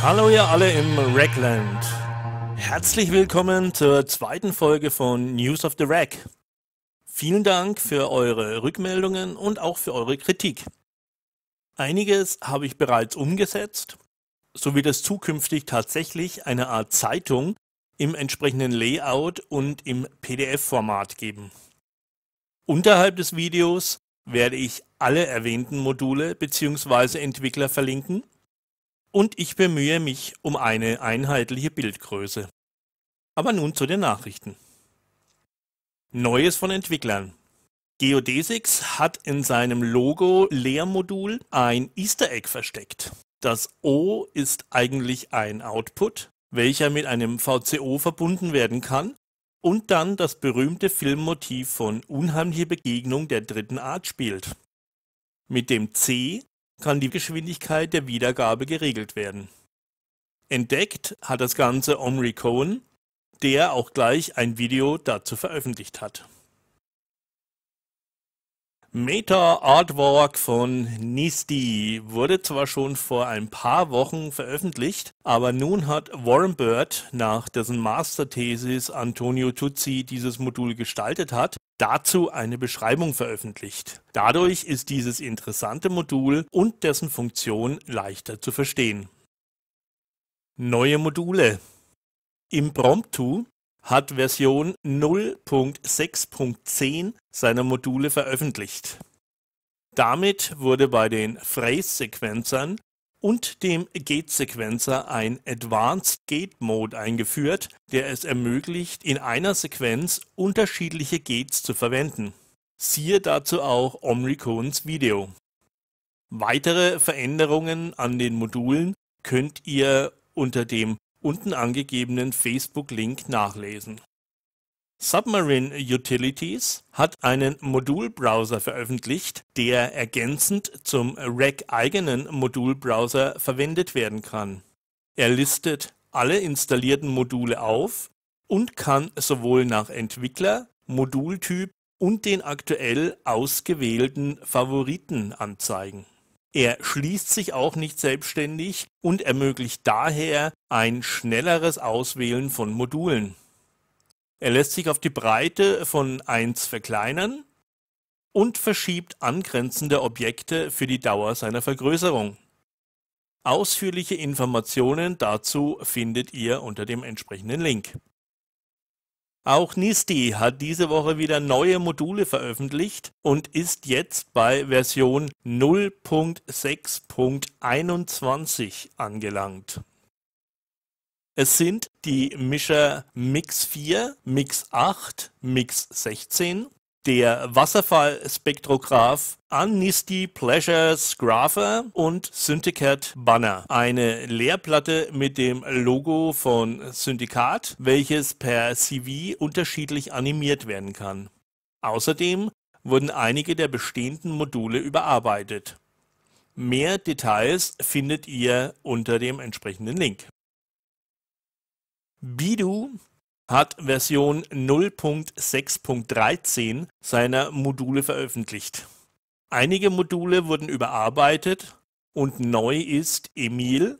Hallo ihr alle im Rackland. Herzlich willkommen zur zweiten Folge von News of the Rack. Vielen Dank für eure Rückmeldungen und auch für eure Kritik. Einiges habe ich bereits umgesetzt, so wird es zukünftig tatsächlich eine Art Zeitung im entsprechenden Layout und im PDF-Format geben. Unterhalb des Videos werde ich alle erwähnten Module bzw. Entwickler verlinken und ich bemühe mich um eine einheitliche Bildgröße. Aber nun zu den Nachrichten. Neues von Entwicklern. Geodesics hat in seinem Logo-Lehrmodul ein Easter Egg versteckt. Das O ist eigentlich ein Output, welcher mit einem VCO verbunden werden kann und dann das berühmte Filmmotiv von Unheimliche Begegnung der dritten Art spielt. Mit dem C kann die Geschwindigkeit der Wiedergabe geregelt werden. Entdeckt hat das Ganze Omri Cohen, der auch gleich ein Video dazu veröffentlicht hat. Meta Artwork von Nisti wurde zwar schon vor ein paar Wochen veröffentlicht, aber nun hat Warren Bird, nach dessen Masterthesis Antonio Tuzzi dieses Modul gestaltet hat, dazu eine Beschreibung veröffentlicht. Dadurch ist dieses interessante Modul und dessen Funktion leichter zu verstehen. Neue Module. Impromptu hat Version 0.6.10 seiner Module veröffentlicht. Damit wurde bei den Phrase-Sequenzern und dem Gate-Sequencer ein Advanced Gate Mode eingeführt, der es ermöglicht, in einer Sequenz unterschiedliche Gates zu verwenden. Siehe dazu auch Omricones Video. Weitere Veränderungen an den Modulen könnt ihr unter dem unten angegebenen Facebook-Link nachlesen Submarine Utilities hat einen Modulbrowser veröffentlicht, der ergänzend zum RAC-eigenen Modulbrowser verwendet werden kann. Er listet alle installierten Module auf und kann sowohl nach Entwickler, Modultyp und den aktuell ausgewählten Favoriten anzeigen. Er schließt sich auch nicht selbstständig und ermöglicht daher ein schnelleres Auswählen von Modulen. Er lässt sich auf die Breite von 1 verkleinern und verschiebt angrenzende Objekte für die Dauer seiner Vergrößerung. Ausführliche Informationen dazu findet ihr unter dem entsprechenden Link. Auch NISTI hat diese Woche wieder neue Module veröffentlicht und ist jetzt bei Version 0.6.21 angelangt. Es sind die Mischer Mix 4, Mix 8, Mix 16, der Wasserfall Spektrograph Amnesty Pleasures Grapher und Syndicat Banner. Eine Leerplatte mit dem Logo von Syndikat, welches per CV unterschiedlich animiert werden kann. Außerdem wurden einige der bestehenden Module überarbeitet. Mehr Details findet ihr unter dem entsprechenden Link. Bidu hat Version 0.6.13 seiner Module veröffentlicht. Einige Module wurden überarbeitet und neu ist Emil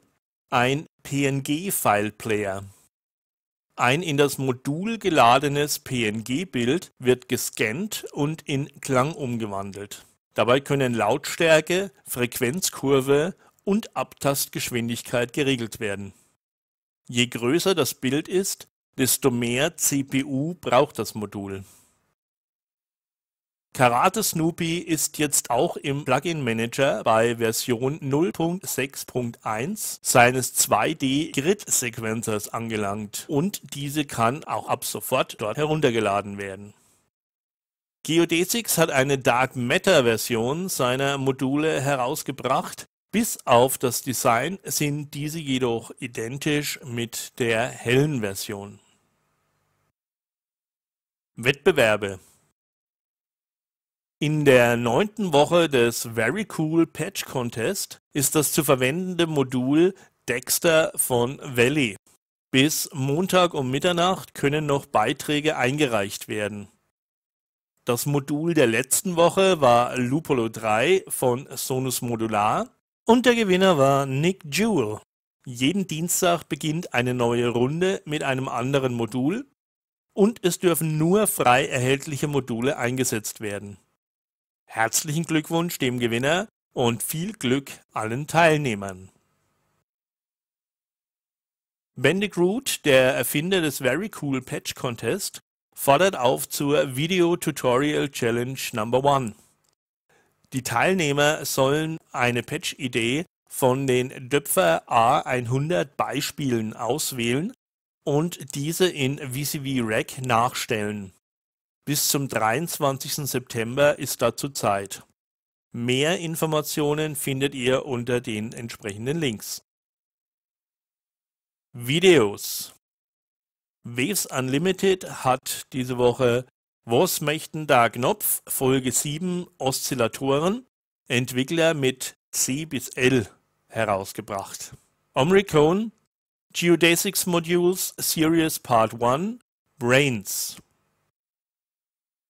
ein PNG-File-Player. Ein in das Modul geladenes PNG-Bild wird gescannt und in Klang umgewandelt. Dabei können Lautstärke, Frequenzkurve und Abtastgeschwindigkeit geregelt werden. Je größer das Bild ist, desto mehr CPU braucht das Modul. Karate Snoopy ist jetzt auch im Plugin Manager bei Version 0.6.1 seines 2 d grid Sequencers angelangt und diese kann auch ab sofort dort heruntergeladen werden. Geodesics hat eine Dark Matter Version seiner Module herausgebracht, bis auf das Design sind diese jedoch identisch mit der hellen Version. Wettbewerbe in der neunten Woche des Very Cool Patch Contest ist das zu verwendende Modul Dexter von Valley. Bis Montag um Mitternacht können noch Beiträge eingereicht werden. Das Modul der letzten Woche war Lupolo 3 von Sonus Modular und der Gewinner war Nick Jewell. Jeden Dienstag beginnt eine neue Runde mit einem anderen Modul und es dürfen nur frei erhältliche Module eingesetzt werden. Herzlichen Glückwunsch dem Gewinner und viel Glück allen Teilnehmern. Bandicoot, der Erfinder des Very Cool Patch Contest, fordert auf zur Video Tutorial Challenge Number 1. Die Teilnehmer sollen eine Patch-Idee von den Döpfer A100 Beispielen auswählen und diese in VCV Rec nachstellen. Bis zum 23. September ist dazu Zeit. Mehr Informationen findet ihr unter den entsprechenden Links. Videos. Waves Unlimited hat diese Woche was möchten da Knopf? Folge 7 Oszillatoren. Entwickler mit C bis L herausgebracht. Omricone, Geodesics Modules Series Part 1, Brains.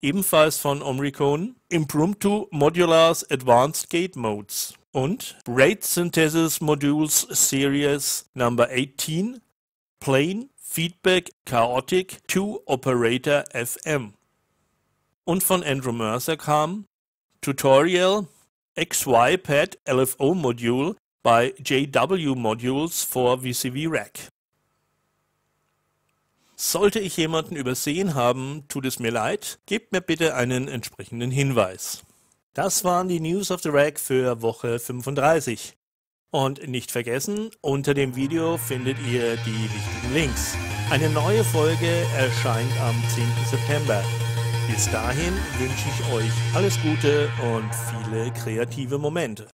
Ebenfalls von Omricone, Impromptu Modulars Advanced Gate Modes und Rate Synthesis Modules Series Number 18, Plane Feedback Chaotic 2 Operator FM und von Andrew Mercer kam Tutorial XY-Pad LFO Module bei JW Modules for VCV Rack. Sollte ich jemanden übersehen haben, tut es mir leid, gebt mir bitte einen entsprechenden Hinweis. Das waren die News of the Rack für Woche 35. Und nicht vergessen, unter dem Video findet ihr die wichtigen Links. Eine neue Folge erscheint am 10. September. Bis dahin wünsche ich euch alles Gute und viele kreative Momente.